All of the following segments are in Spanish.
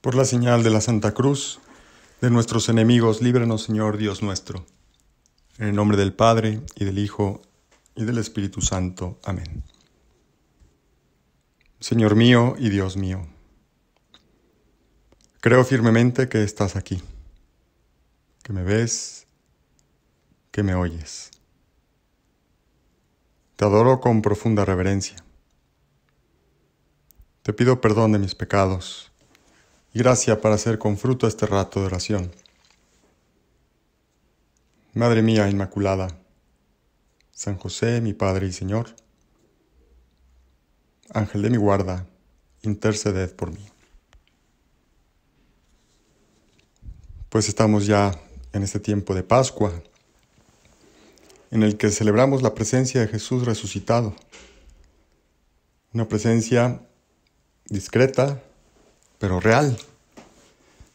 Por la señal de la Santa Cruz, de nuestros enemigos, líbranos, Señor Dios nuestro. En el nombre del Padre, y del Hijo, y del Espíritu Santo. Amén. Señor mío y Dios mío, creo firmemente que estás aquí, que me ves, que me oyes. Te adoro con profunda reverencia. Te pido perdón de mis pecados y gracia para hacer con fruto este rato de oración. Madre mía Inmaculada, San José, mi Padre y Señor, Ángel de mi guarda, interceded por mí. Pues estamos ya en este tiempo de Pascua, en el que celebramos la presencia de Jesús resucitado, una presencia discreta, pero real.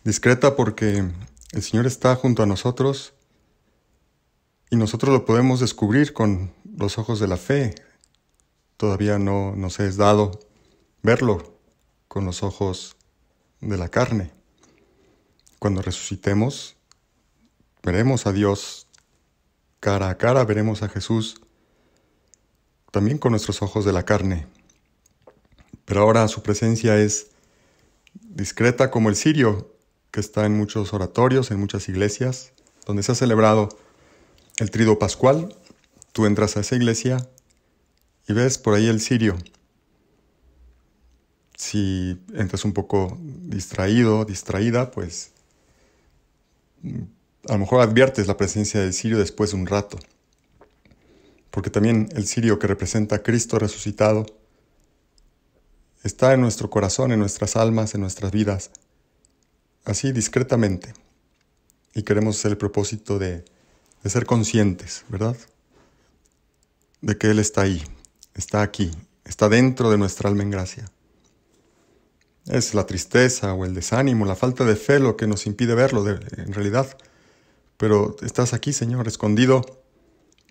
Discreta porque el Señor está junto a nosotros y nosotros lo podemos descubrir con los ojos de la fe. Todavía no nos es dado verlo con los ojos de la carne. Cuando resucitemos, veremos a Dios cara a cara, veremos a Jesús también con nuestros ojos de la carne. Pero ahora su presencia es discreta como el sirio, que está en muchos oratorios, en muchas iglesias, donde se ha celebrado el trido pascual. Tú entras a esa iglesia y ves por ahí el sirio. Si entras un poco distraído, distraída, pues mm, a lo mejor adviertes la presencia del sirio después de un rato. Porque también el sirio que representa a Cristo resucitado está en nuestro corazón, en nuestras almas, en nuestras vidas, así discretamente. Y queremos hacer el propósito de, ser conscientes, ¿verdad? De que Él está ahí, está aquí, está dentro de nuestra alma en gracia. Es la tristeza o el desánimo, la falta de fe lo que nos impide verlo en realidad. Pero estás aquí, Señor, escondido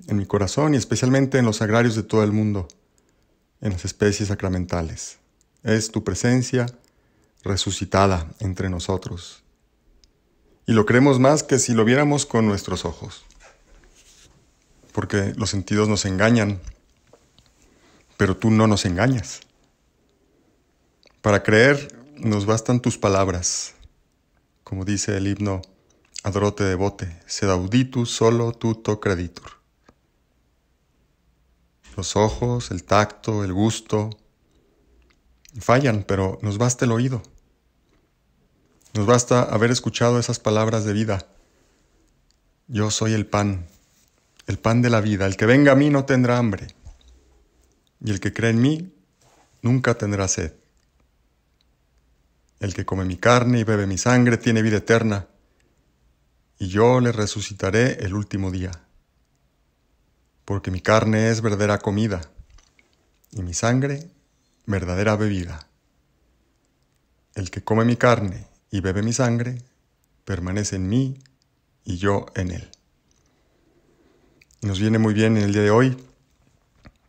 en mi corazón y especialmente en los agrarios de todo el mundo, en las especies sacramentales es tu presencia resucitada entre nosotros. Y lo creemos más que si lo viéramos con nuestros ojos, porque los sentidos nos engañan, pero tú no nos engañas. Para creer nos bastan tus palabras, como dice el himno Adrote devote, sed solo tuto creditur. Los ojos, el tacto, el gusto, fallan, pero nos basta el oído. Nos basta haber escuchado esas palabras de vida. Yo soy el pan, el pan de la vida. El que venga a mí no tendrá hambre. Y el que cree en mí nunca tendrá sed. El que come mi carne y bebe mi sangre tiene vida eterna. Y yo le resucitaré el último día. Porque mi carne es verdadera comida y mi sangre verdadera bebida. El que come mi carne y bebe mi sangre, permanece en mí y yo en él. nos viene muy bien en el día de hoy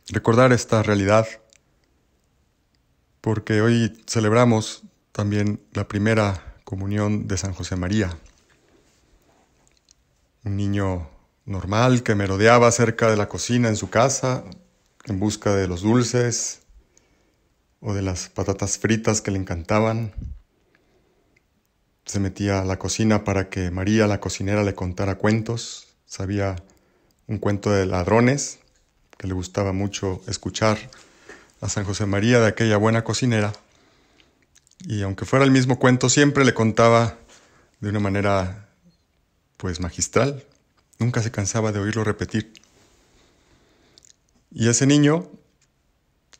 recordar esta realidad, porque hoy celebramos también la primera comunión de San José María, un niño normal que merodeaba cerca de la cocina en su casa en busca de los dulces, o de las patatas fritas que le encantaban. Se metía a la cocina para que María, la cocinera, le contara cuentos. Sabía un cuento de ladrones que le gustaba mucho escuchar a San José María de aquella buena cocinera. Y aunque fuera el mismo cuento, siempre le contaba de una manera pues magistral. Nunca se cansaba de oírlo repetir. Y ese niño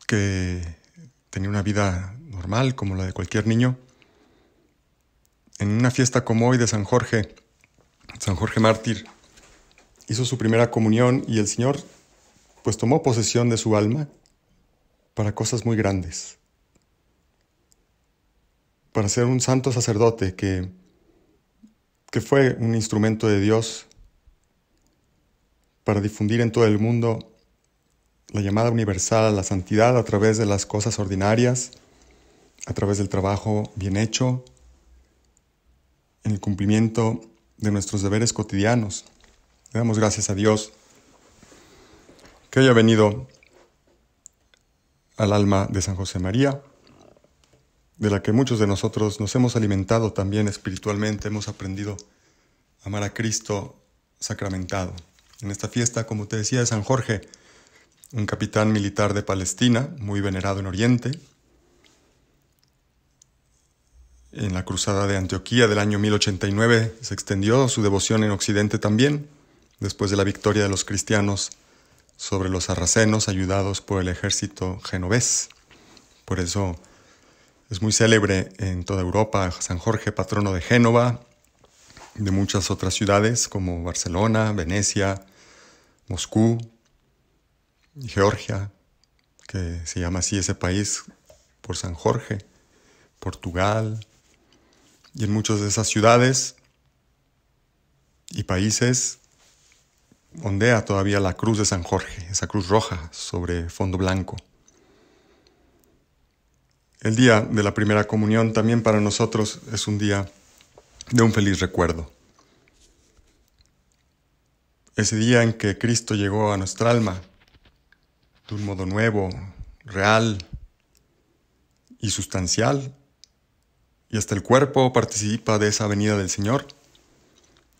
que tenía una vida normal como la de cualquier niño. En una fiesta como hoy de San Jorge, San Jorge Mártir hizo su primera comunión y el Señor pues tomó posesión de su alma para cosas muy grandes, para ser un santo sacerdote que, que fue un instrumento de Dios para difundir en todo el mundo la llamada universal a la santidad a través de las cosas ordinarias, a través del trabajo bien hecho, en el cumplimiento de nuestros deberes cotidianos. Le damos gracias a Dios que haya venido al alma de San José María, de la que muchos de nosotros nos hemos alimentado también espiritualmente, hemos aprendido a amar a Cristo sacramentado. En esta fiesta, como te decía, de San Jorge, un capitán militar de Palestina, muy venerado en Oriente. En la cruzada de Antioquía del año 1089 se extendió su devoción en Occidente también, después de la victoria de los cristianos sobre los sarracenos ayudados por el ejército genovés. Por eso es muy célebre en toda Europa San Jorge, patrono de Génova, de muchas otras ciudades como Barcelona, Venecia, Moscú, Georgia, que se llama así ese país por San Jorge, Portugal, y en muchas de esas ciudades y países ondea todavía la cruz de San Jorge, esa cruz roja sobre fondo blanco. El día de la primera comunión también para nosotros es un día de un feliz recuerdo. Ese día en que Cristo llegó a nuestra alma de un modo nuevo, real y sustancial. Y hasta el cuerpo participa de esa venida del Señor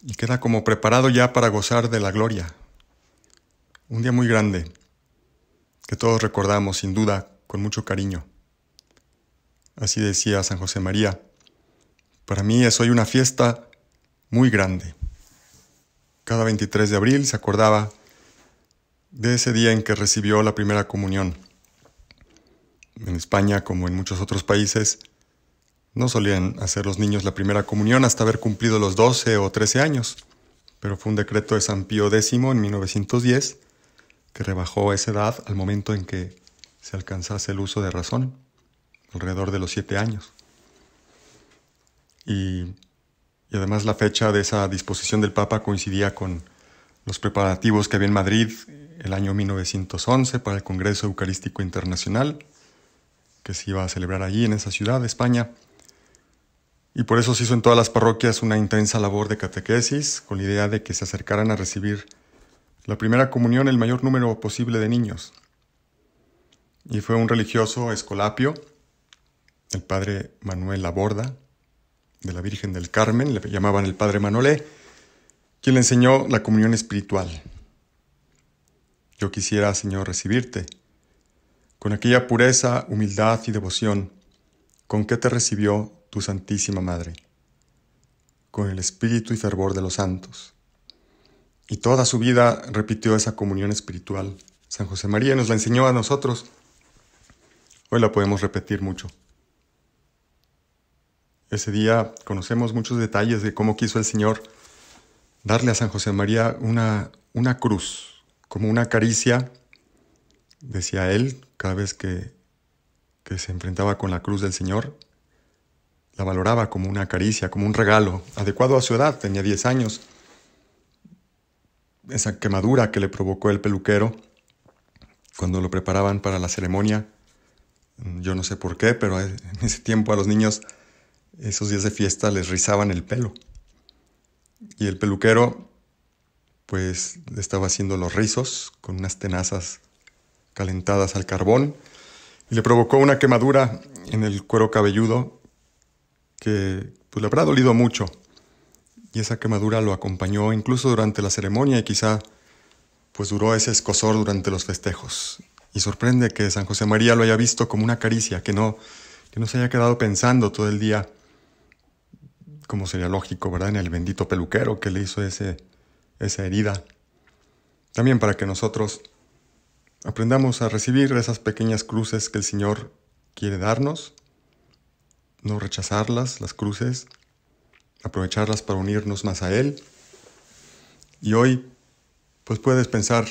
y queda como preparado ya para gozar de la gloria. Un día muy grande que todos recordamos sin duda con mucho cariño. Así decía San José María, para mí es hoy una fiesta muy grande. Cada 23 de abril se acordaba de ese día en que recibió la primera comunión. En España, como en muchos otros países, no solían hacer los niños la primera comunión hasta haber cumplido los 12 o 13 años, pero fue un decreto de San Pío X en 1910 que rebajó esa edad al momento en que se alcanzase el uso de razón, alrededor de los 7 años. Y, y además la fecha de esa disposición del Papa coincidía con los preparativos que había en Madrid el año 1911 para el Congreso Eucarístico Internacional, que se iba a celebrar allí en esa ciudad de España. Y por eso se hizo en todas las parroquias una intensa labor de catequesis, con la idea de que se acercaran a recibir la primera comunión el mayor número posible de niños. Y fue un religioso escolapio, el padre Manuel Laborda, de la Virgen del Carmen, le llamaban el padre Manolé, quien le enseñó la comunión espiritual, yo quisiera, Señor, recibirte. Con aquella pureza, humildad y devoción, con que te recibió tu Santísima Madre, con el espíritu y fervor de los santos. Y toda su vida repitió esa comunión espiritual. San José María nos la enseñó a nosotros. Hoy la podemos repetir mucho. Ese día conocemos muchos detalles de cómo quiso el Señor darle a San José María una, una cruz, como una caricia, decía él, cada vez que, se enfrentaba con la cruz del Señor, la valoraba como una caricia, como un regalo, adecuado a su edad, tenía 10 años. Esa quemadura que le provocó el peluquero cuando lo preparaban para la ceremonia, yo no sé por qué, pero en ese tiempo a los niños esos días de fiesta les rizaban el pelo. Y el peluquero pues estaba haciendo los rizos con unas tenazas calentadas al carbón y le provocó una quemadura en el cuero cabelludo que pues, le habrá dolido mucho. Y esa quemadura lo acompañó incluso durante la ceremonia y quizá pues duró ese escosor durante los festejos. Y sorprende que San José María lo haya visto como una caricia, que no, que no se haya quedado pensando todo el día, como sería lógico, ¿verdad? En el bendito peluquero que le hizo ese, esa herida. También para que nosotros aprendamos a recibir esas pequeñas cruces que el Señor quiere darnos, no rechazarlas, las cruces, aprovecharlas para unirnos más a Él. Y hoy, pues puedes pensar,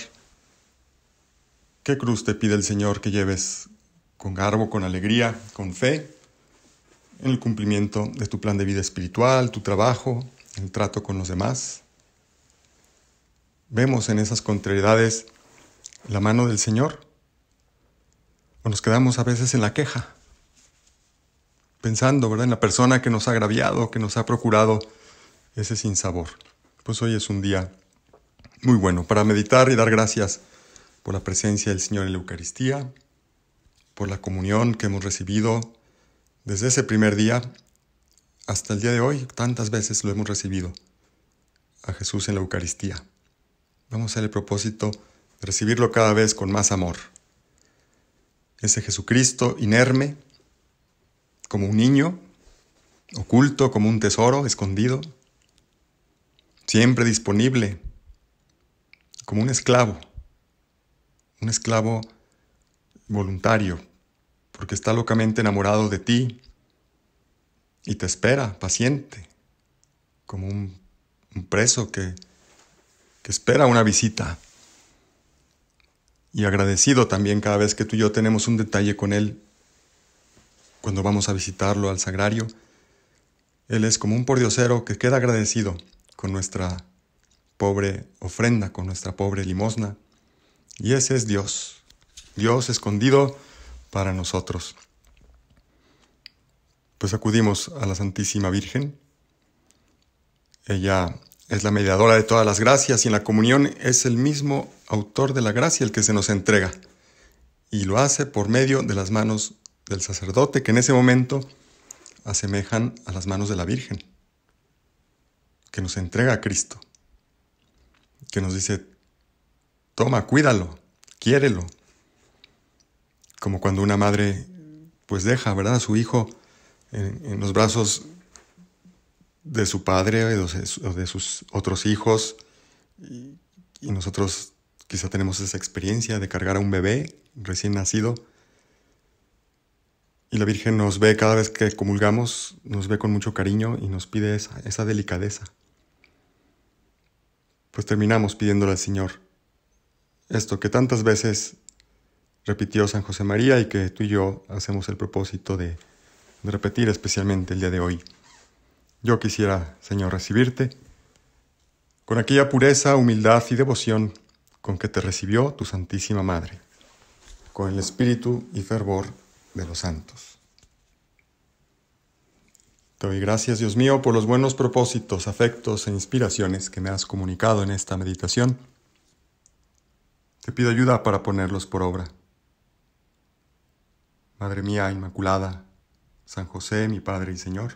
¿qué cruz te pide el Señor que lleves con garbo, con alegría, con fe, en el cumplimiento de tu plan de vida espiritual, tu trabajo, el trato con los demás? vemos en esas contrariedades la mano del Señor? ¿O nos quedamos a veces en la queja? Pensando, ¿verdad? En la persona que nos ha agraviado, que nos ha procurado ese sinsabor. Pues hoy es un día muy bueno para meditar y dar gracias por la presencia del Señor en la Eucaristía, por la comunión que hemos recibido desde ese primer día hasta el día de hoy. Tantas veces lo hemos recibido a Jesús en la Eucaristía. Vamos a el propósito de recibirlo cada vez con más amor. Ese Jesucristo inerme, como un niño, oculto como un tesoro, escondido, siempre disponible, como un esclavo, un esclavo voluntario, porque está locamente enamorado de ti y te espera, paciente, como un preso que que espera una visita. Y agradecido también cada vez que tú y yo tenemos un detalle con Él, cuando vamos a visitarlo al sagrario, Él es como un pordiosero que queda agradecido con nuestra pobre ofrenda, con nuestra pobre limosna. Y ese es Dios, Dios escondido para nosotros. Pues acudimos a la Santísima Virgen. Ella es la mediadora de todas las gracias y en la comunión es el mismo autor de la gracia el que se nos entrega. Y lo hace por medio de las manos del sacerdote que en ese momento asemejan a las manos de la Virgen, que nos entrega a Cristo, que nos dice, toma, cuídalo, quiérelo. Como cuando una madre pues deja, ¿verdad?, a su hijo en, en los brazos de su padre o de sus otros hijos. Y, nosotros quizá tenemos esa experiencia de cargar a un bebé recién nacido. Y la Virgen nos ve cada vez que comulgamos, nos ve con mucho cariño y nos pide esa, delicadeza. Pues terminamos pidiéndole al Señor esto que tantas veces repitió San José María y que tú y yo hacemos el propósito de repetir especialmente el día de hoy. Yo quisiera, Señor, recibirte con aquella pureza, humildad y devoción con que te recibió tu Santísima Madre, con el espíritu y fervor de los santos. Te doy gracias, Dios mío, por los buenos propósitos, afectos e inspiraciones que me has comunicado en esta meditación. Te pido ayuda para ponerlos por obra. Madre mía Inmaculada, San José, mi Padre y Señor,